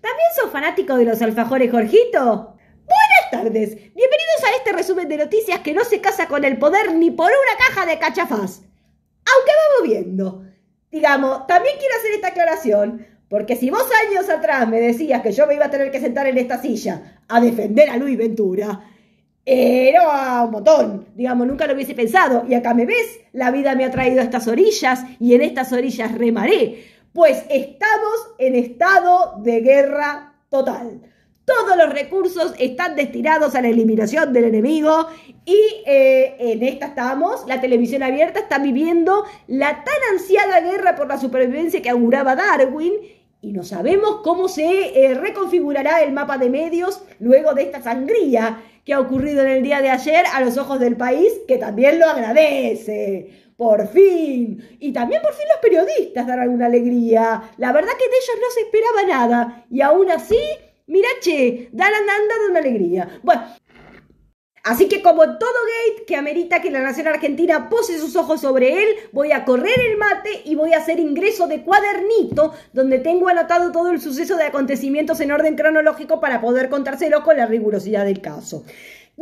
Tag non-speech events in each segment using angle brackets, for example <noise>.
¿También sos fanático de los alfajores, Jorgito? Buenas tardes. Bienvenidos a este resumen de noticias que no se casa con el poder ni por una caja de cachafaz. Aunque vamos viendo. Digamos, también quiero hacer esta aclaración. Porque si vos años atrás me decías que yo me iba a tener que sentar en esta silla a defender a Luis Ventura, era un montón, digamos, nunca lo hubiese pensado. Y acá me ves, la vida me ha traído a estas orillas y en estas orillas remaré pues estamos en estado de guerra total. Todos los recursos están destinados a la eliminación del enemigo y eh, en esta estamos, la televisión abierta está viviendo la tan ansiada guerra por la supervivencia que auguraba Darwin y no sabemos cómo se eh, reconfigurará el mapa de medios luego de esta sangría que ha ocurrido en el día de ayer a los ojos del país, que también lo agradece. Por fin. Y también por fin los periodistas dan alguna alegría. La verdad que de ellos no se esperaba nada. Y aún así, mira, che, dan, nanda de una alegría. Bueno, Así que como todo gate que amerita que la nación argentina pose sus ojos sobre él, voy a correr el mate y voy a hacer ingreso de cuadernito donde tengo anotado todo el suceso de acontecimientos en orden cronológico para poder contárselo con la rigurosidad del caso.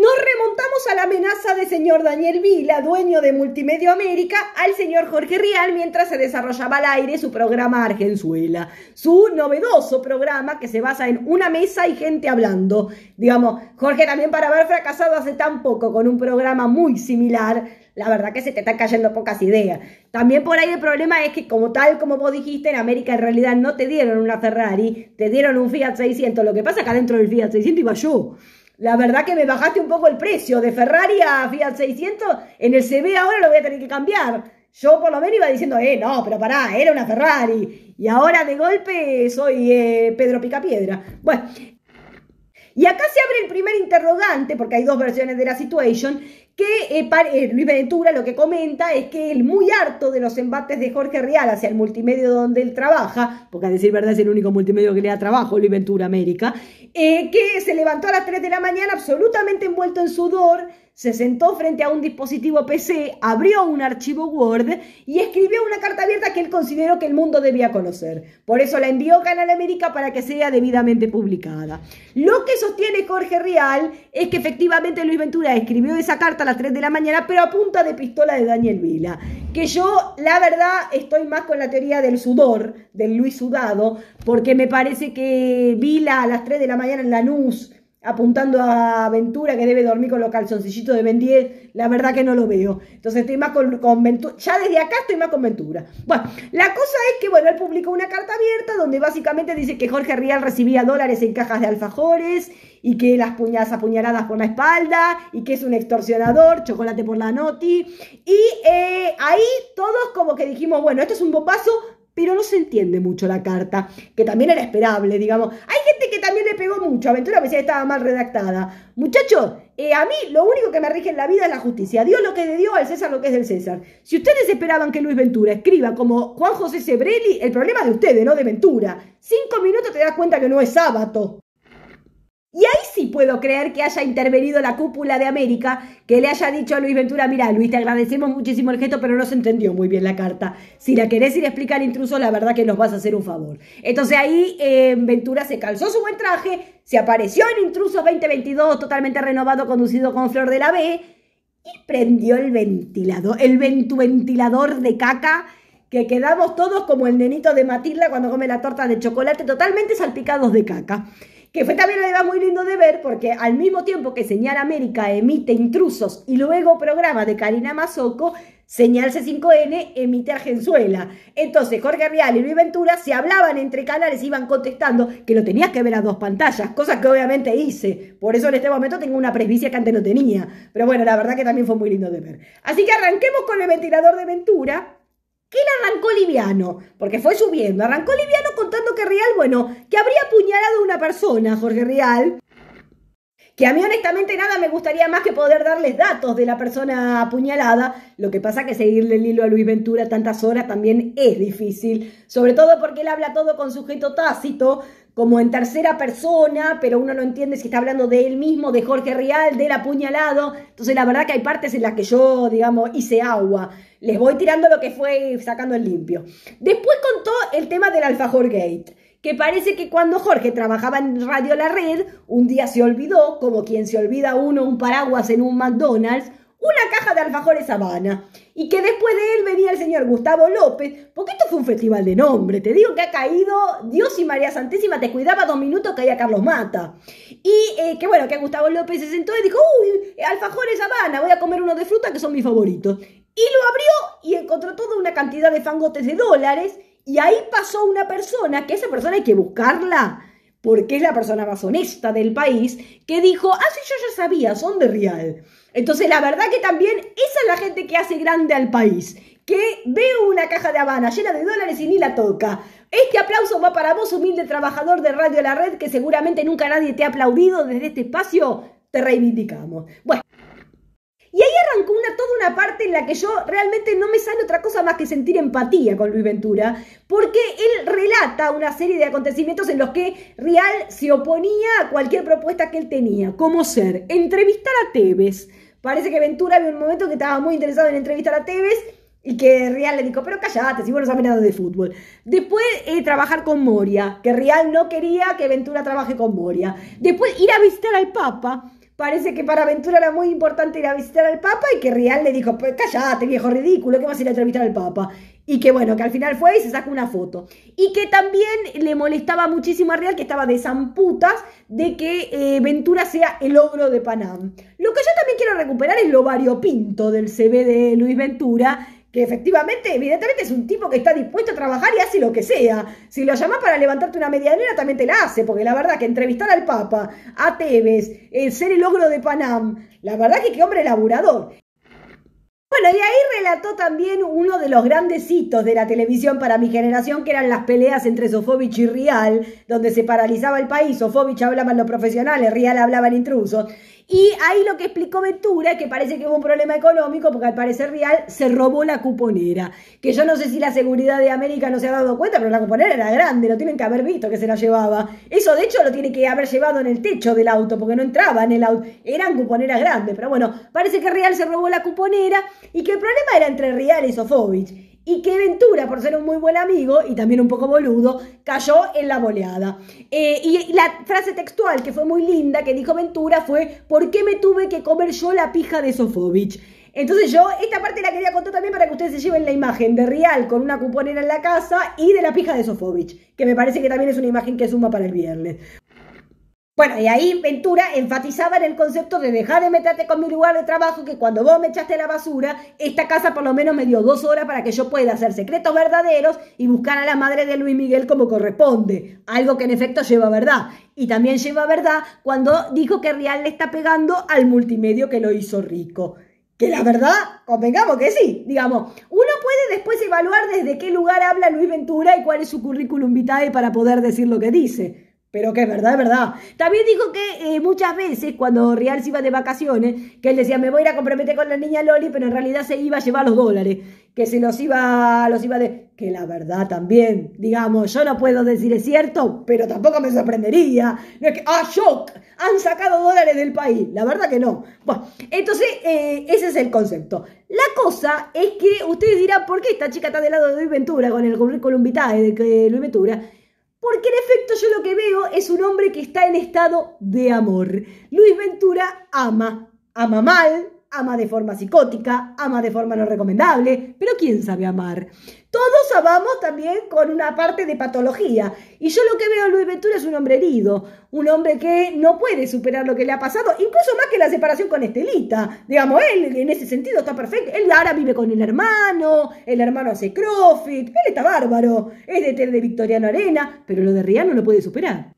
Nos remontamos a la amenaza de señor Daniel Vila, dueño de Multimedio América, al señor Jorge Rial mientras se desarrollaba al aire su programa Argenzuela, su novedoso programa que se basa en una mesa y gente hablando. Digamos, Jorge también para haber fracasado hace tan poco con un programa muy similar, la verdad que se te están cayendo pocas ideas. También por ahí el problema es que, como tal como vos dijiste, en América en realidad no te dieron una Ferrari, te dieron un Fiat 600. Lo que pasa es que adentro del Fiat 600 iba yo. La verdad que me bajaste un poco el precio. De Ferrari a Fiat 600, en el CB ahora lo voy a tener que cambiar. Yo por lo menos iba diciendo, eh, no, pero pará, era una Ferrari. Y ahora de golpe soy eh, Pedro Picapiedra. Bueno, y acá se abre el primer interrogante, porque hay dos versiones de la situation, que eh, eh, Luis Ventura lo que comenta es que él muy harto de los embates de Jorge Real hacia el multimedio donde él trabaja, porque a decir verdad es el único multimedio que le da trabajo, Luis Ventura América, eh, que se levantó a las 3 de la mañana absolutamente envuelto en sudor, se sentó frente a un dispositivo PC, abrió un archivo Word y escribió una carta abierta que él consideró que el mundo debía conocer. Por eso la envió a Canal América para que sea debidamente publicada. Lo que sostiene Jorge Real es que efectivamente Luis Ventura escribió esa carta a las 3 de la mañana, pero a punta de pistola de Daniel Vila. Que yo, la verdad, estoy más con la teoría del sudor, del Luis Sudado, porque me parece que Vila a las 3 de la mañana en la luz apuntando a Ventura que debe dormir con los calzoncillitos de Ben 10, la verdad que no lo veo. Entonces estoy más con, con, Ventura, ya desde acá estoy más con Ventura. Bueno, la cosa es que, bueno, él publicó una carta abierta donde básicamente dice que Jorge Rial recibía dólares en cajas de alfajores y que las puñadas apuñaladas por la espalda y que es un extorsionador, chocolate por la noti. Y eh, ahí todos como que dijimos, bueno, esto es un bombazo, pero no se entiende mucho la carta, que también era esperable, digamos. Hay gente que también le pegó mucho, a Aventura decía que estaba mal redactada. Muchachos, eh, a mí lo único que me rige en la vida es la justicia. Dios lo que es de Dios, al César lo que es del César. Si ustedes esperaban que Luis Ventura escriba como Juan José Sebrelli, el problema es de ustedes, no de Ventura. Cinco minutos te das cuenta que no es sábado. Y ahí sí puedo creer que haya intervenido la cúpula de América, que le haya dicho a Luis Ventura, mira Luis, te agradecemos muchísimo el gesto, pero no se entendió muy bien la carta. Si la querés ir a explicar intruso, la verdad que nos vas a hacer un favor. Entonces ahí eh, Ventura se calzó su buen traje, se apareció en intruso 2022, totalmente renovado, conducido con Flor de la B, y prendió el ventilador, el ventilador de caca que quedamos todos como el nenito de Matilda cuando come la torta de chocolate, totalmente salpicados de caca que fue también va muy lindo de ver porque al mismo tiempo que Señal América emite Intrusos y luego programa de Karina Mazoco, Señal C5N emite Argenzuela. Entonces Jorge Real y Luis Ventura se hablaban entre canales, iban contestando que lo tenías que ver a dos pantallas, cosa que obviamente hice. Por eso en este momento tengo una presbicia que antes no tenía. Pero bueno, la verdad que también fue muy lindo de ver. Así que arranquemos con el ventilador de Ventura ¿Quién arrancó liviano, porque fue subiendo. Arrancó liviano contando que Real, bueno, que habría apuñalado a una persona, Jorge Real. Que a mí honestamente nada me gustaría más que poder darles datos de la persona apuñalada. Lo que pasa que seguirle el hilo a Luis Ventura tantas horas también es difícil. Sobre todo porque él habla todo con sujeto tácito, como en tercera persona, pero uno no entiende si está hablando de él mismo, de Jorge Rial, del apuñalado. Entonces, la verdad que hay partes en las que yo, digamos, hice agua. Les voy tirando lo que fue sacando el limpio. Después contó el tema del Alfajor Gate, que parece que cuando Jorge trabajaba en Radio La Red, un día se olvidó, como quien se olvida uno un paraguas en un McDonald's, una caja de alfajores Habana. Y que después de él venía el señor Gustavo López, porque esto fue un festival de nombre. Te digo que ha caído Dios y María Santísima, te cuidaba dos minutos, que caía Carlos Mata. Y eh, que bueno, que Gustavo López se sentó y dijo, uy, alfajores Habana, voy a comer uno de fruta que son mis favoritos. Y lo abrió y encontró toda una cantidad de fangotes de dólares. Y ahí pasó una persona, que esa persona hay que buscarla, porque es la persona más honesta del país, que dijo, ah, yo ya sabía, son de Real. Entonces, la verdad que también esa es la gente que hace grande al país, que ve una caja de Habana llena de dólares y ni la toca. Este aplauso va para vos, humilde trabajador de Radio La Red, que seguramente nunca nadie te ha aplaudido desde este espacio. Te reivindicamos. Bueno. Y ahí arrancó toda una parte en la que yo realmente no me sale otra cosa más que sentir empatía con Luis Ventura, porque él relata una serie de acontecimientos en los que Real se oponía a cualquier propuesta que él tenía, como ser entrevistar a Tevez, Parece que Ventura había un momento que estaba muy interesado en entrevistar a Tevez y que Real le dijo, pero callate, si vos no sabés nada de fútbol. Después eh, trabajar con Moria, que Real no quería que Ventura trabaje con Moria. Después ir a visitar al Papa. Parece que para Ventura era muy importante ir a visitar al Papa y que Real le dijo, pues callate, viejo ridículo, que vas a ir a entrevistar al Papa. Y que bueno, que al final fue y se sacó una foto. Y que también le molestaba muchísimo a Real que estaba de zamputas de que eh, Ventura sea el ogro de Panam. Lo que yo también quiero recuperar es lo variopinto del CV de Luis Ventura, que efectivamente, evidentemente es un tipo que está dispuesto a trabajar y hace lo que sea. Si lo llamas para levantarte una medianera, también te la hace, porque la verdad que entrevistar al Papa, a Tevez, eh, ser el ogro de Panam, la verdad que qué hombre laburador. Bueno, y ahí relató también uno de los grandes hitos de la televisión para mi generación, que eran las peleas entre Sofovich y Rial, donde se paralizaba el país. Sofovich hablaba los profesionales, Rial hablaba en intrusos. Y ahí lo que explicó Ventura, es que parece que hubo un problema económico, porque al parecer Real se robó la cuponera. Que yo no sé si la seguridad de América no se ha dado cuenta, pero la cuponera era grande, lo tienen que haber visto que se la llevaba. Eso de hecho lo tiene que haber llevado en el techo del auto, porque no entraba en el auto. Eran cuponeras grandes, pero bueno, parece que Real se robó la cuponera y que el problema era entre Real y Sofovich y que Ventura, por ser un muy buen amigo y también un poco boludo, cayó en la boleada. Eh, y la frase textual que fue muy linda que dijo Ventura fue, ¿por qué me tuve que comer yo la pija de Sofovich? Entonces yo esta parte la quería contar también para que ustedes se lleven la imagen de Real con una cuponera en la casa y de la pija de Sofovich, que me parece que también es una imagen que suma para el viernes. Bueno, y ahí Ventura enfatizaba en el concepto de dejar de meterte con mi lugar de trabajo, que cuando vos me echaste la basura, esta casa por lo menos me dio dos horas para que yo pueda hacer secretos verdaderos y buscar a la madre de Luis Miguel como corresponde. Algo que en efecto lleva verdad. Y también lleva verdad cuando dijo que Real le está pegando al multimedio que lo hizo rico. Que la verdad, convengamos que sí, digamos, uno puede después evaluar desde qué lugar habla Luis Ventura y cuál es su currículum vitae para poder decir lo que dice pero que es verdad, es verdad. También dijo que eh, muchas veces cuando Real se iba de vacaciones, que él decía, me voy a ir a comprometer con la niña Loli, pero en realidad se iba a llevar los dólares, que se los iba, los iba de... Que la verdad también, digamos, yo no puedo decir es cierto, pero tampoco me sorprendería. No es que, ah, shock, han sacado dólares del país. La verdad que no. Bueno, entonces eh, ese es el concepto. La cosa es que ustedes dirán, ¿por qué esta chica está del lado de Luis Ventura con el currículum vitae de Luis Ventura? Porque en efecto yo lo que veo es un hombre que está en estado de amor. Luis Ventura ama, ama mal, ama de forma psicótica, ama de forma no recomendable, pero ¿quién sabe amar? Todos amamos también con una parte de patología. Y yo lo que veo en Luis Ventura es un hombre herido, un hombre que no puede superar lo que le ha pasado, incluso más que la separación con Estelita. Digamos, él en ese sentido está perfecto. Él ahora vive con el hermano, el hermano hace CrossFit, él está bárbaro, es de de Victoriano Arena, pero lo de Rihanna no lo puede superar.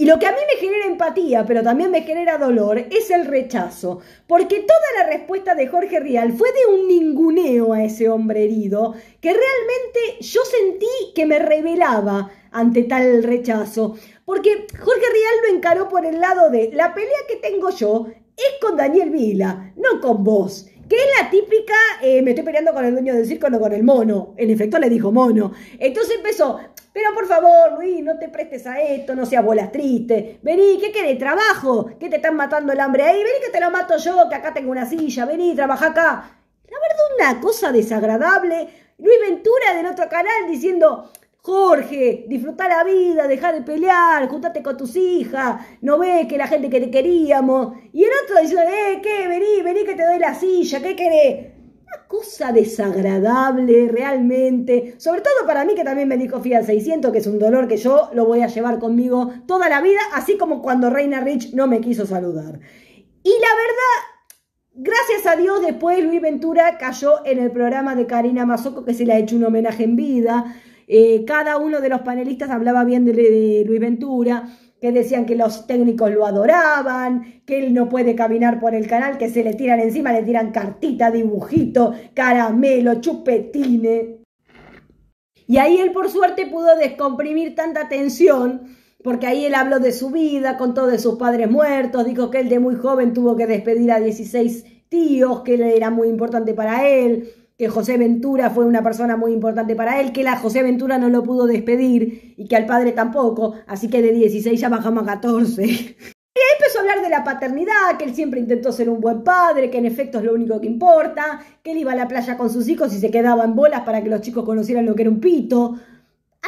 Y lo que a mí me genera empatía, pero también me genera dolor, es el rechazo. Porque toda la respuesta de Jorge Rial fue de un ninguneo a ese hombre herido, que realmente yo sentí que me revelaba ante tal rechazo. Porque Jorge Rial lo encaró por el lado de la pelea que tengo yo es con Daniel Vila, no con vos que es la típica, eh, me estoy peleando con el dueño del circo, con el mono. En efecto le dijo mono. Entonces empezó, pero por favor, Luis, no te prestes a esto, no seas bolas tristes. Vení, ¿qué querés? ¿Trabajo? que te están matando el hambre ahí? Vení que te lo mato yo, que acá tengo una silla, vení, trabaja acá. La verdad, una cosa desagradable. Luis Ventura de otro canal diciendo, Jorge, disfruta la vida, deja de pelear, juntate con tus hijas, no ves que la gente que te queríamos. Y el otro dice, eh, ¿qué? Vení, vení que te doy la silla, ¿qué querés? Una cosa desagradable realmente, sobre todo para mí que también me dijo y 600, que es un dolor que yo lo voy a llevar conmigo toda la vida, así como cuando Reina Rich no me quiso saludar. Y la verdad, Gracias a Dios, después Luis Ventura cayó en el programa de Karina Mazoco, que se le ha hecho un homenaje en vida. Eh, cada uno de los panelistas hablaba bien de, Luis Ventura, que decían que los técnicos lo adoraban, que él no puede caminar por el canal, que se le tiran encima, le tiran cartita, dibujito, caramelo, chupetine. Y ahí él por suerte pudo descomprimir tanta tensión porque ahí él habló de su vida, contó de sus padres muertos, dijo que él de muy joven tuvo que despedir a 16 tíos, que él era muy importante para él, que José Ventura fue una persona muy importante para él, que la José Ventura no lo pudo despedir y que al padre tampoco, así que de 16 ya bajamos a 14. <laughs> Y ahí empezó a hablar de la paternidad, que él siempre intentó ser un buen padre, que en efecto es lo único que importa, que él iba a la playa con sus hijos y se quedaba en bolas para que los chicos conocieran lo que era un pito.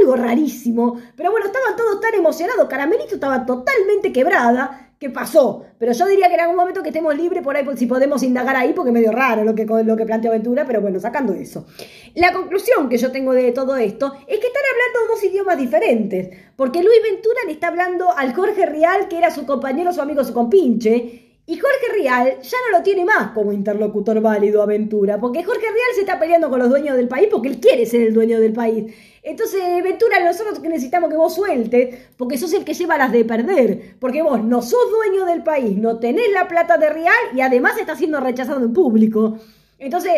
Algo rarísimo. Pero bueno, estaban todos tan emocionados. Caramelito estaba totalmente quebrada qué pasó. Pero yo diría que en algún momento que estemos libres por ahí, pues, si podemos indagar ahí, porque es medio raro lo que, lo que planteó Ventura, pero bueno, sacando eso. La conclusión que yo tengo de todo esto es que están hablando dos idiomas diferentes, porque Luis Ventura le está hablando al Jorge Real, que era su compañero, su amigo, su compinche, y Jorge Rial ya no lo tiene más como interlocutor válido a Ventura, porque Jorge Rial se está peleando con los dueños del país porque él quiere ser el dueño del país. Entonces, Ventura, nosotros necesitamos que vos sueltes, porque sos el que lleva las de perder, porque vos no sos dueño del país, no tenés la plata de Rial y además está siendo rechazado en público. Entonces,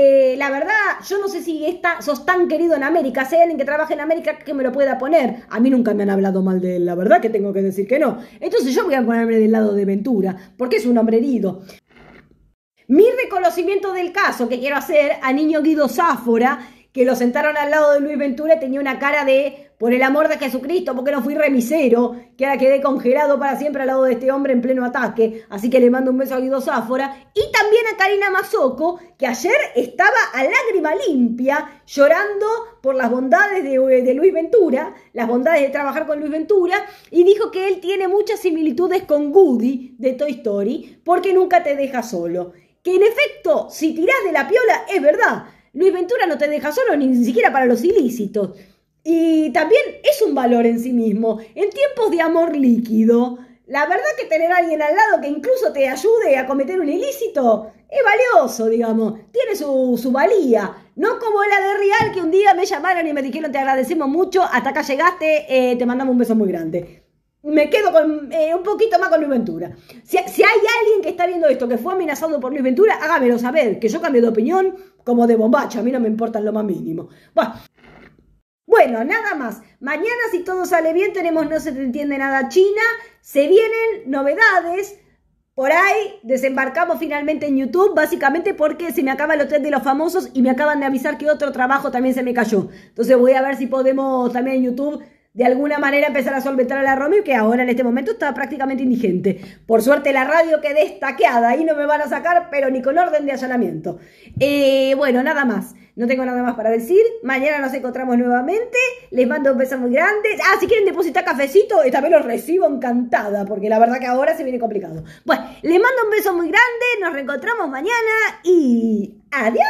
eh, la verdad, yo no sé si está, sos tan querido en América, si alguien que trabaje en América que me lo pueda poner. A mí nunca me han hablado mal de él, la verdad que tengo que decir que no. Entonces yo voy a ponerme del lado de Ventura, porque es un hombre herido. Mi reconocimiento del caso que quiero hacer a Niño Guido Sáfora que lo sentaron al lado de Luis Ventura y tenía una cara de, por el amor de Jesucristo, porque no fui remisero, que ahora quedé congelado para siempre al lado de este hombre en pleno ataque. Así que le mando un beso a Guido Záfora. Y también a Karina Mazoco, que ayer estaba a lágrima limpia, llorando por las bondades de, de Luis Ventura, las bondades de trabajar con Luis Ventura, y dijo que él tiene muchas similitudes con Goody de Toy Story, porque nunca te deja solo. Que en efecto, si tirás de la piola, es verdad Luis Ventura no te deja solo ni siquiera para los ilícitos. Y también es un valor en sí mismo. En tiempos de amor líquido, la verdad que tener a alguien al lado que incluso te ayude a cometer un ilícito es valioso, digamos. Tiene su, valía. No como la de Real que un día me llamaron y me dijeron te agradecemos mucho, hasta acá llegaste, eh, te mandamos un beso muy grande me quedo con, eh, un poquito más con Luis Ventura. Si, hay alguien que está viendo esto, que fue amenazado por Luis Ventura, hágamelo saber, que yo cambio de opinión como de bombacha, a mí no me importa lo más mínimo. Bueno. nada más. Mañana, si todo sale bien, tenemos No se te entiende nada China. Se vienen novedades. Por ahí desembarcamos finalmente en YouTube, básicamente porque se me acaban los tres de los famosos y me acaban de avisar que otro trabajo también se me cayó. Entonces voy a ver si podemos también en YouTube de alguna manera empezar a solventar a la Romeo, que ahora en este momento está prácticamente indigente. Por suerte la radio quedé estaqueada, ahí no me van a sacar, pero ni con orden de allanamiento. Eh, bueno, nada más. No tengo nada más para decir. Mañana nos encontramos nuevamente. Les mando un beso muy grande. Ah, si quieren depositar cafecito, también los recibo encantada, porque la verdad que ahora se viene complicado. Bueno, les mando un beso muy grande. Nos reencontramos mañana y adiós.